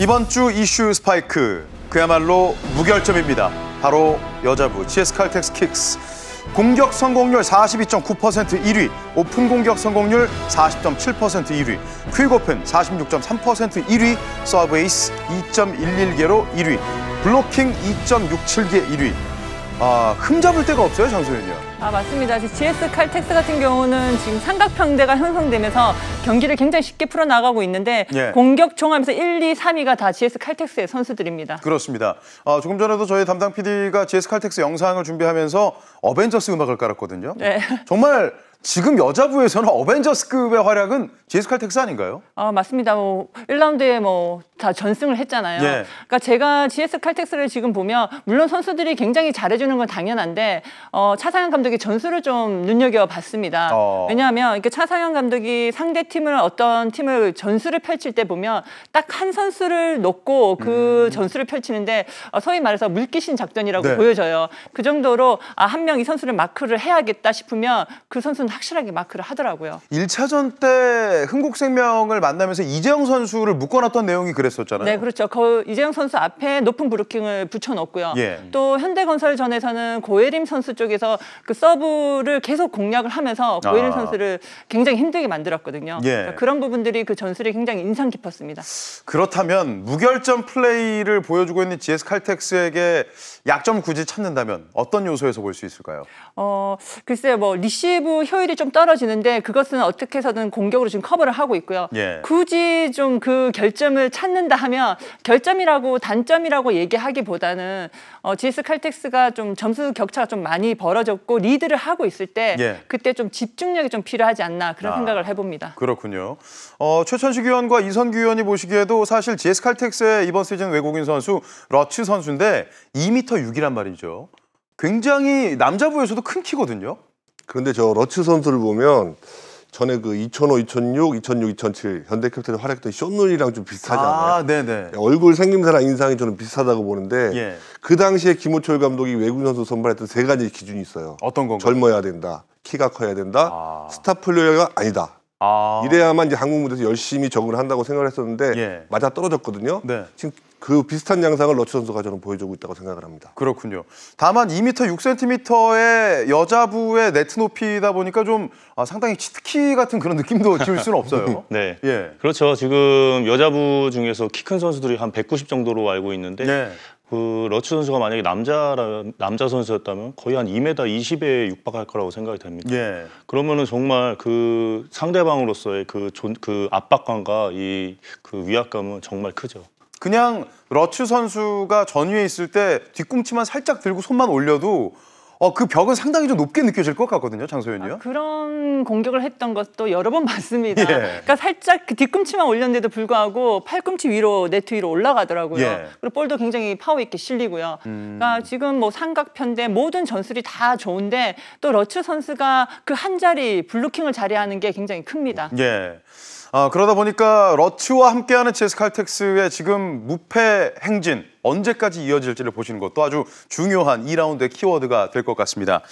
이번 주 이슈 스파이크 그야말로 무결점입니다. 바로 여자부 GS 칼텍스 킥스. 공격 성공률 42.9% 1위, 오픈 공격 성공률 40.7% 1위, 퀵오픈 46.3% 1위, 서브에이스 2.11개로 1위, 블로킹 2.67개 1위, 아, 흠잡을 데가 없어요, 장소연이요. 아, 맞습니다. GS 칼텍스 같은 경우는 지금 삼각평대가 형성되면서 경기를 굉장히 쉽게 풀어나가고 있는데 예. 공격 종합에서 1, 2, 3위가 다 GS 칼텍스의 선수들입니다. 그렇습니다. 아, 조금 전에도 저희 담당 PD가 GS 칼텍스 영상을 준비하면서 어벤져스 음악을 깔았거든요. 네. 정말 지금 여자부에서는 어벤져스급의 활약은 제스칼텍스 아닌가요? 아 맞습니다. 뭐 1라운드에 뭐다 전승을 했잖아요. 예. 그러니까 제가 GS 칼텍스를 지금 보면 물론 선수들이 굉장히 잘해주는 건 당연한데 어, 차상현 감독의 전술을 좀 눈여겨봤습니다. 어. 왜냐하면 이렇게 차상현 감독이 상대 팀을 어떤 팀을 전술을 펼칠 때 보면 딱 한 선수를 놓고 그 음. 전술을 펼치는데 어, 소위 말해서 물귀신 작전이라고 네. 보여져요. 그 정도로 아, 한명이 선수를 마크를 해야겠다 싶으면 그 선수는 확실하게 마크를 하더라고요. 1차전 때 흥국생명을 만나면서 이재영 선수를 묶어놨던 내용이 그랬어요. 그랬었잖아요. 네, 그렇죠. 그 이재영 선수 앞에 높은 브루킹을 붙여놓고요. 예. 또 현대건설전에서는 고예림 선수 쪽에서 그 서브를 계속 공략을 하면서 고예림 아. 선수를 굉장히 힘들게 만들었거든요. 예. 그러니까 그런 부분들이 그전술에 굉장히 인상 깊었습니다. 그렇다면 무결점 플레이를 보여주고 있는 GS 칼텍스에게 약점 굳이 찾는다면 어떤 요소에서 볼 수 있을까요? 어, 글쎄요. 뭐 리시브 효율이 좀 떨어지는데 그것은 어떻게 해서든 공격으로 지금 커버를 하고 있고요. 예. 굳이 좀 그 결점을 찾는 찾는다 하면 결점이라고 단점이라고 얘기하기보다는 어, GS 칼텍스가 좀 점수 격차가 좀 많이 벌어졌고 리드를 하고 있을 때 예. 그때 좀 집중력이 좀 필요하지 않나 그런 아, 생각을 해봅니다. 그렇군요. 어, 최천식 위원과 이선규 위원이 보시기에도 사실 GS 칼텍스의 이번 시즌 외국인 선수 러츠 선수인데 2m6이란 말이죠. 굉장히 남자부에서도 큰 키거든요. 그런데 저 러츠 선수를 보면 전에 그 2005, 2006, 2006, 2007 현대캐피탈 활약했던 쇼눈이랑 좀 비슷하지 아, 않아요? 아, 네네. 예, 얼굴 생김새랑 인상이 저는 비슷하다고 보는데 예. 그 당시에 김호철 감독이 외국 선수 선발했던 세 가지 기준이 있어요. 어떤 건가요? 젊어야 된다, 키가 커야 된다, 아. 스타 플레이어가 아니다. 아. 이래야만 이제 한국 무대에서 열심히 적응을 한다고 생각을 했었는데 예. 맞아 떨어졌거든요. 네. 지금 그 비슷한 양상을 러츠 선수가 저는 보여주고 있다고 생각을 합니다. 그렇군요. 다만 2m 6cm의 여자부의 네트 높이다 보니까 좀 아, 상당히 치트키 같은 그런 느낌도 지울 수는 없어요. 네. 예. 그렇죠. 지금 여자부 중에서 키 큰 선수들이 한 190 정도로 알고 있는데 네. 그 러츠 선수가 만약에 남자라 남자 선수였다면 거의 한 2m 20에 육박할 거라고 생각이 됩니다. 예. 그러면은 정말 그 상대방으로서의 그, 존, 그 압박감과 이 그 위압감은 정말 크죠. 그냥 러츠 선수가 전위에 있을 때 뒤꿈치만 살짝 들고 손만 올려도 어, 그 벽은 상당히 좀 높게 느껴질 것 같거든요, 장소연이요. 아, 그런 공격을 했던 것도 여러 번 봤습니다. 예. 그러니까 살짝 그 뒤꿈치만 올렸는데도 불구하고 팔꿈치 위로 네트 위로 올라가더라고요. 예. 그리고 볼도 굉장히 파워 있게 실리고요. 음. 그러니까 지금 뭐 삼각편대 모든 전술이 다 좋은데 또 러츠 선수가 그 한 자리 블루킹을 자리하는 게 굉장히 큽니다. 예. 아, 그러다 보니까 러츠와 함께하는 제스 칼텍스의 지금 무패 행진 언제까지 이어질지를 보시는 것도 아주 중요한 2라운드의 키워드가 될 것 같습니다.